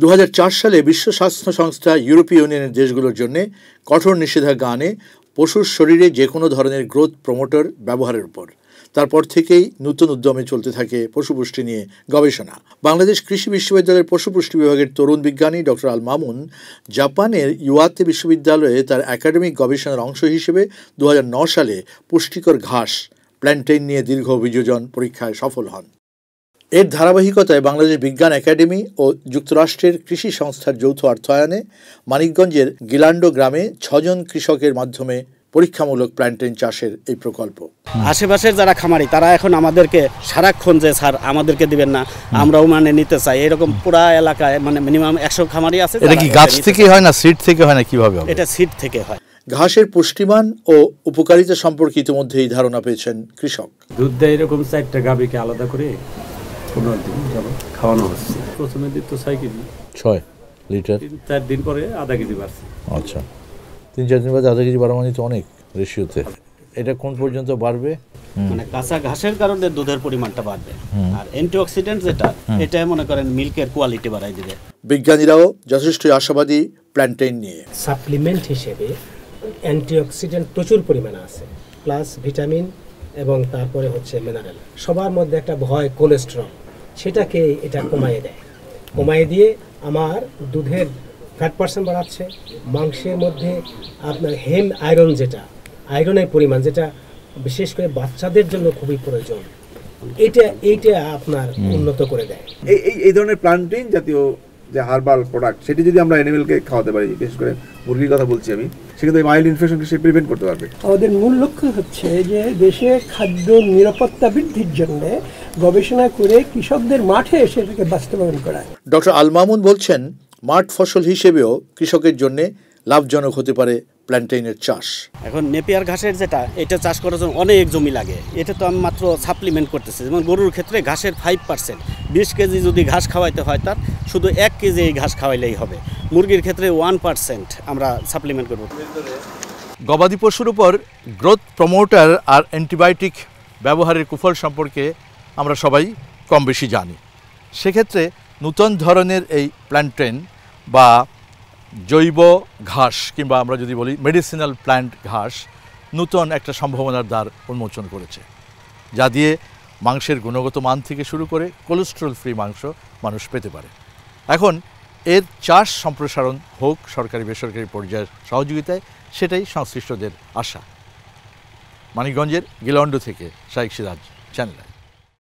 দু সালে বিশ্ব স্বাস্থ্য সংস্থা ইউরোপীয় ইউনিয়নের দেশগুলোর জন্য কঠোর নিষেধাজ্ঞা আনে পশুর শরীরে যে কোনো ধরনের গ্রোথ প্রমোটর ব্যবহারের উপর তারপর থেকেই নতুন উদ্যমে চলতে থাকে পশুপুষ্টি নিয়ে গবেষণা বাংলাদেশ কৃষি বিশ্ববিদ্যালয়ের পশুপুষ্টি বিভাগের তরুণ বিজ্ঞানী ডক্টর আল মামুন জাপানের ইউয়াতে বিশ্ববিদ্যালয়ে তার একাডেমিক গবেষণার অংশ হিসেবে দু সালে পুষ্টিকর ঘাস প্ল্যান্টেন নিয়ে দীর্ঘ অভিযোজন পরীক্ষায় সফল হন এর ধারাবাহিকতায় বাংলাদেশ বিজ্ঞান একাডেমি ও যুক্তরাষ্ট্রের কৃষি সংস্থার যৌথ অর্থায়নে মানিকগঞ্জের গিলান্ডো গ্রামে ছজন কৃষকের মাধ্যমে পরীক্ষামূলক প্ল্যান্টেন চাষের এই প্রকল্প আশেপাশের যারা খামারি তারা এখন আমাদেরকে সারাক্ষণ যে স্যার আমাদেরকে দিবেন না আমরাও মানে নিতে চাই এরকম পুরা এলাকায় মানে মিনিমাম একশো খামারি আছে এটা কি গাছ থেকে হয় না সিড থেকে হয় না কিভাবে এটা সিড থেকে হয় ঘাসের পুষ্টিমান ও উপকারিতা সম্পর্কে ইতিমধ্যে এই ধারণা পেয়েছেন কৃষক দুধ দেয় এরকম চারটা গাবিকে আলাদা করে পনেরো দিন যাবো খাওয়ানো হচ্ছে প্রথমে দিন তো ছয় কেজি ছয় লিটার চার দিন পরে আধা কেজি বাড়ছে আচ্ছা তিন চার দিন আধা কেজি বাড়া মানে তো অনেক রেশিওতে এটা কোন পর্যন্ত বাড়বে মানে কাঁচা ঘাসের কারণে দুধের পরিমাণটা বাড়বে আর অ্যান্টিঅক্সিডেন্ট যেটা এটা মনে করেন মিল্কের কোয়ালিটি বাড়াই দিবে বিজ্ঞানীরাও যথেষ্ট আশাবাদী প্ল্যান্টেন নিয়ে সাপ্লিমেন্ট হিসেবে অ্যান্টিঅক্সিডেন্ট প্রচুর পরিমাণে আছে প্লাস ভিটামিন এবং তারপরে হচ্ছে মিনারেল সবার মধ্যে একটা ভয় কোলেস্ট্রল সেটাকে এটা কমায় দেয় কমায় দিয়ে আমার দুধের ফ্যাট পার্সেন্ট বাড়াচ্ছে মাংসের মধ্যে আপনার হেম আয়রন যেটা আয়রনের পরিমাণ যেটা বিশেষ করে বাচ্চাদের জন্য খুবই প্রয়োজন এটা এইটা আপনার উন্নত করে দেয় এই এই ধরনের প্লান্টিং জাতীয় যে হার্বাল প্রোডাক্ট সেটি যদি আমরা অ্যানিমেলকে খাওয়াতে পারি বিশেষ করে মুরগির কথা বলছি আমি সেক্ষেত্রে মাইল্ড ইনফেকশনকে সে প্রিভেন্ট করতে পারবে আমাদের মূল লক্ষ্য হচ্ছে যে দেশে খাদ্য নিরাপত্তা বৃদ্ধির জন্য গবেষণা করে কৃষকদের মাঠে এটাকে বাস্তবায়ন করা ডক্টর আল মামুন বলছেন মাঠ ফসল হিসেবেও কৃষকের জন্য লাভজনক হতে পারে প্ল্যান্টেইনের চাষ এখন নেপিয়ার ঘাসের যেটা এটা চাষ করার জন্য অনেক জমি লাগে এটা তো আমি মাত্র সাপ্লিমেন্ট করতেছি যেমন গরুর ক্ষেত্রে ঘাসের ফাইভ পার্সেন্ট বিশ কেজি যদি ঘাস খাওয়াইতে হয় তার শুধু এক কেজি এই ঘাস খাওয়াইলেই হবে মুরগির ক্ষেত্রে ওয়ান পার্সেন্ট আমরা সাপ্লিমেন্ট করব গবাদি পশুর উপর গ্রোথ প্রমোটার আর অ্যান্টিবায়োটিক ব্যবহারের কুফল সম্পর্কে আমরা সবাই কম বেশি জানি সেক্ষেত্রে নূতন ধরনের এই প্ল্যান্টেন বা জৈব ঘাস কিংবা আমরা যদি বলি মেডিসিনাল প্ল্যান্ট ঘাস নূতন একটা সম্ভাবনার দ্বার উন্মোচন করেছে যা দিয়ে মাংসের গুণগত মান থেকে শুরু করে কোলেস্ট্রল ফ্রি মাংস মানুষ পেতে পারে এখন এর চাষ সম্প্রসারণ হোক সরকারি বেসরকারি পর্যায়ের সহযোগিতায় সেটাই সংশ্লিষ্টদের আশা মানিকগঞ্জের গিলন্ড থেকে শাইক সিরাজ চ্যানেল